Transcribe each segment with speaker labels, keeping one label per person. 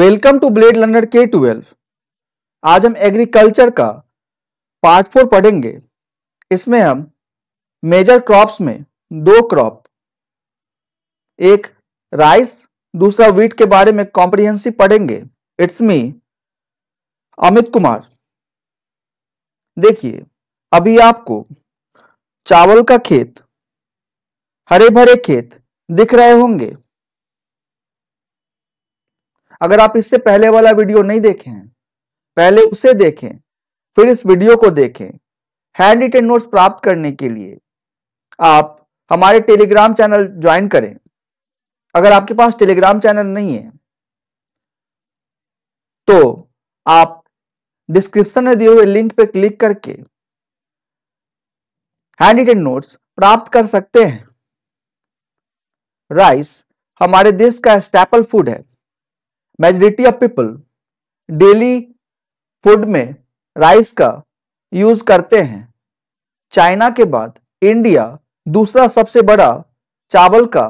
Speaker 1: welcome to blade learner के twelve आज हम एग्रीकल्चर का पार्ट फोर पढ़ेंगे इसमें हम मेजर क्रॉप्स में दो क्रॉप एक राइस दूसरा वीट के बारे में कॉम्प्रिहेंसिव पढ़ेंगे इट्स मी अमित कुमार देखिए अभी आपको चावल का खेत हरे भरे खेत दिख रहे होंगे अगर आप इससे पहले वाला वीडियो नहीं देखे हैं पहले उसे देखें फिर इस वीडियो को देखें हैंड रिटेन नोट्स प्राप्त करने के लिए आप हमारे टेलीग्राम चैनल ज्वाइन करें अगर आपके पास टेलीग्राम चैनल नहीं है तो आप डिस्क्रिप्शन में दिए हुए लिंक पर क्लिक करके हैंड नोट्स प्राप्त कर सकते हैं राइस हमारे देश का स्टैपल फूड है majority of people daily food में राइस का यूज करते हैं चाइना के बाद इंडिया दूसरा सबसे बड़ा चावल का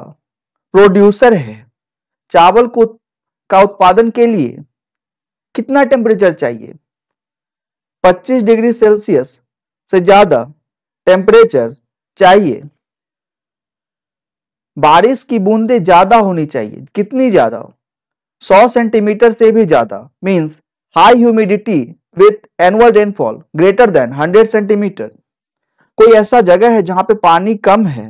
Speaker 1: प्रोड्यूसर है चावल को का उत्पादन के लिए कितना टेम्परेचर चाहिए 25 डिग्री सेल्सियस से ज़्यादा टेम्परेचर चाहिए बारिश की बूंदें ज्यादा होनी चाहिए कितनी ज्यादा हो 100 सेंटीमीटर से भी ज्यादा means high humidity with annual rainfall greater than 100 centimetre कोई ऐसा जगह है जहां पे पानी कम है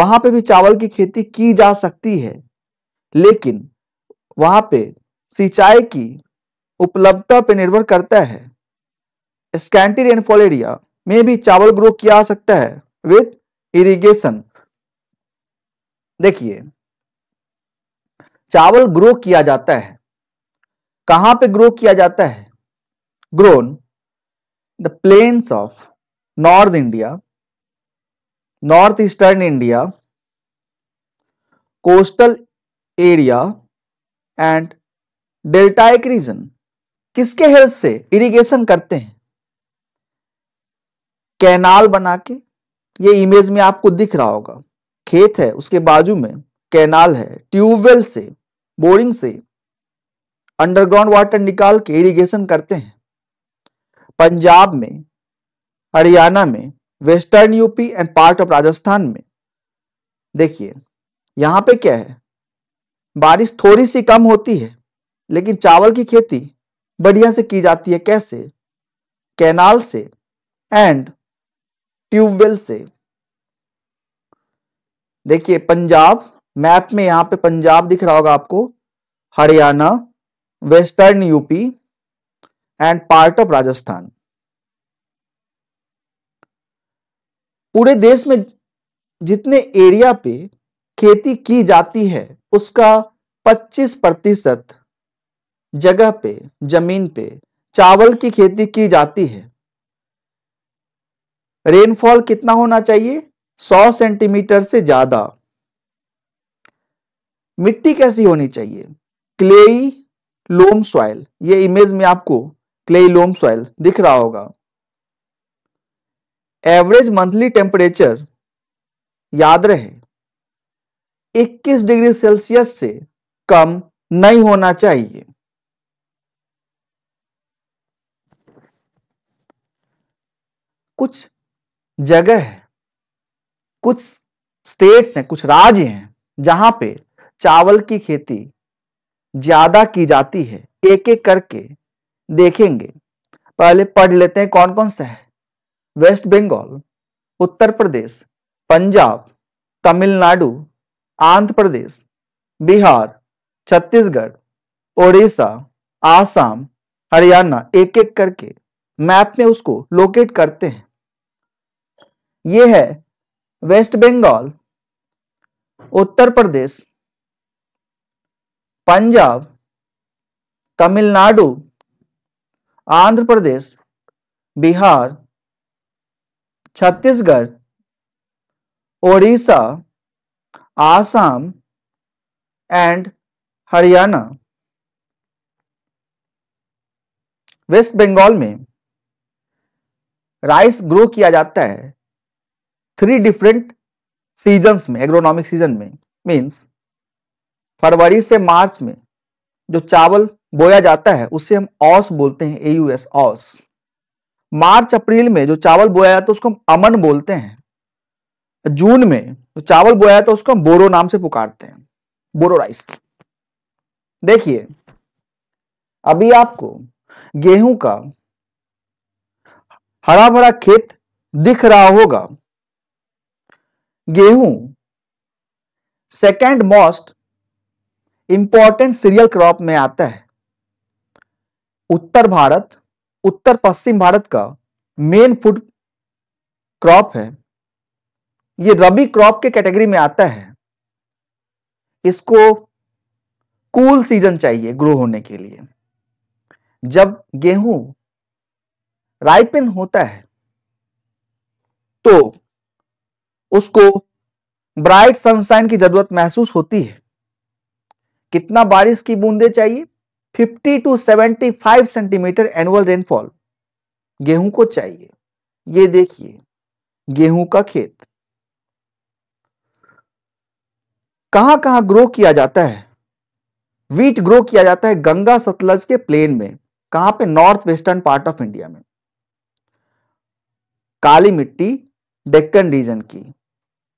Speaker 1: वहां पे भी चावल की खेती की जा सकती है लेकिन वहां पे सिंचाई की उपलब्धता पे निर्भर करता है स्कैंटी रेनफॉल एरिया में भी चावल ग्रो किया जा सकता है विद इरिगेशन देखिए चावल ग्रो किया जाता है कहां पे ग्रो किया जाता है grown the plains of north India north eastern India coastal area and deltaic region किसके हेल्प से इरिगेशन करते हैं कैनाल बना के ये इमेज में आपको दिख रहा होगा खेत है उसके बाजू में कैनाल है ट्यूबवेल से बोरिंग से अंडरग्राउंड वाटर निकाल के इरिगेशन करते हैं पंजाब में हरियाणा में western UP and part of Rajasthan में देखिए यहां पे क्या है बारिश थोड़ी सी कम होती है लेकिन चावल की खेती बढ़िया से की जाती है कैसे कैनाल से एंड ट्यूबवेल से देखिए पंजाब मैप में यहां पे पंजाब दिख रहा होगा आपको Haryana western UP and part of Rajasthan पूरे देश में जितने एरिया पे खेती की जाती है उसका 25 प्रतिशत जगह पे जमीन पे चावल की खेती की जाती है रेनफॉल कितना होना चाहिए 100 सेंटीमीटर से ज्यादा मिट्टी कैसी होनी चाहिए क्लेई लोम सॉइल ये इमेज में आपको क्लेई लोम सॉइल दिख रहा होगा एवरेज मंथली टेम्परेचर याद रहे 21 डिग्री सेल्सियस से कम नहीं होना चाहिए कुछ जगह है कुछ स्टेट्स हैं कुछ राज्य हैं जहां पे चावल की खेती ज्यादा की जाती है एक एक करके देखेंगे पहले पढ़ लेते हैं कौन कौन सा है वेस्ट बंगाल उत्तर प्रदेश पंजाब तमिलनाडु आंध्र प्रदेश बिहार छत्तीसगढ़ ओडिशा आसाम हरियाणा एक एक करके मैप में उसको लोकेट करते हैं ये है West Bengal Uttar Pradesh Punjab Tamil Nadu Andhra Pradesh Bihar Chhattisgarh Odisha Assam and Haryana West Bengal में राइस ग्रो किया जाता है थ्री डिफरेंट सीजन में एग्रोनॉमिक सीजन में मीन्स फरवरी से मार्च में जो चावल बोया जाता है उसे हम ऑस बोलते हैं एयूएस ऑस मार्च अप्रैल में जो चावल बोया जाता है उसको हम अमन बोलते हैं जून में जो चावल बोया जाता है उसको हम बोरो नाम से पुकारते हैं बोरो राइस देखिए अभी आपको गेहूं का हरा भरा खेत दिख रहा होगा गेहूं second most important cereal crop में आता है उत्तर भारत उत्तर पश्चिम भारत का मेन फूड क्रॉप है ये रबी क्रॉप के कैटेगरी में आता है इसको कूल सीजन चाहिए ग्रो होने के लिए जब गेहूं राइपिन होता है तो उसको ब्राइट सनशाइन की जरूरत महसूस होती है कितना बारिश की बूंदे चाहिए 50 टू 75 सेंटीमीटर एनुअल रेनफॉल गेहूं को चाहिए ये देखिए गेहूं का खेत कहां कहां ग्रो किया जाता है वीट ग्रो किया जाता है गंगा सतलज के प्लेन में कहां पे north western part of India में काली मिट्टी डेक्कन रीजन की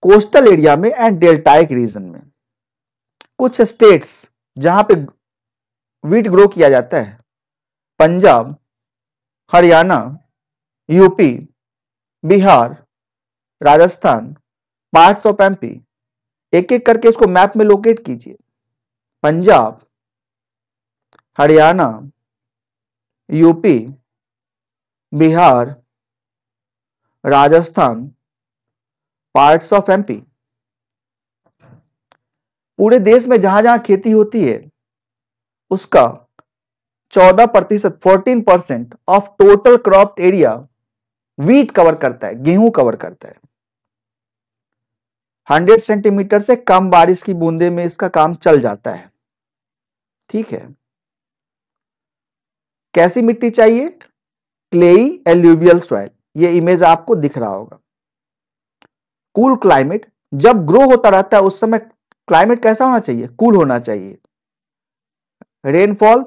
Speaker 1: कोस्टल एरिया में एंड डेल्टाइक रीजन में कुछ स्टेट्स जहां पे वीट ग्रो किया जाता है Punjab Haryana UP Bihar Rajasthan parts of MP एक एक करके इसको मैप में लोकेट कीजिए Punjab Haryana UP Bihar Rajasthan parts of MP पूरे देश में जहां जहां खेती होती है उसका 14 प्रतिशत fourteen percent of total crop area wheat cover करता है गेहूं कवर करता है 100 सेंटीमीटर से कम बारिश की बूंदे में इसका काम चल जाता है ठीक है कैसी मिट्टी चाहिए क्लेई एल्यूवियल सॉइल ये इमेज आपको दिख रहा होगा कूल क्लाइमेट जब ग्रो होता रहता है उस समय क्लाइमेट कैसा होना चाहिए कूल cool होना चाहिए रेनफॉल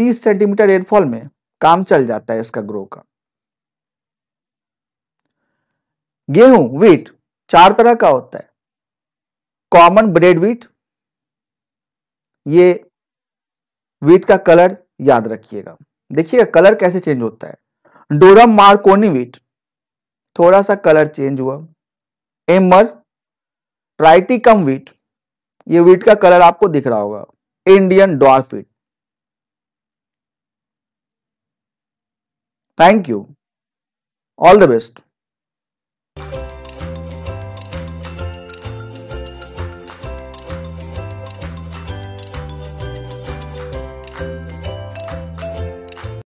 Speaker 1: 30 सेंटीमीटर रेनफॉल में काम चल जाता है इसका ग्रो का गेहूं वीट चार तरह का होता है कॉमन ब्रेड वीट ये वीट का कलर याद रखिएगा देखिएगा कलर कैसे चेंज होता है डोरम मार्कोनी वीट थोड़ा सा कलर चेंज हुआ एमर ट्राइटिकम वीट ये वीट का कलर आपको दिख रहा होगा Indian dwarf wheat thank you all the best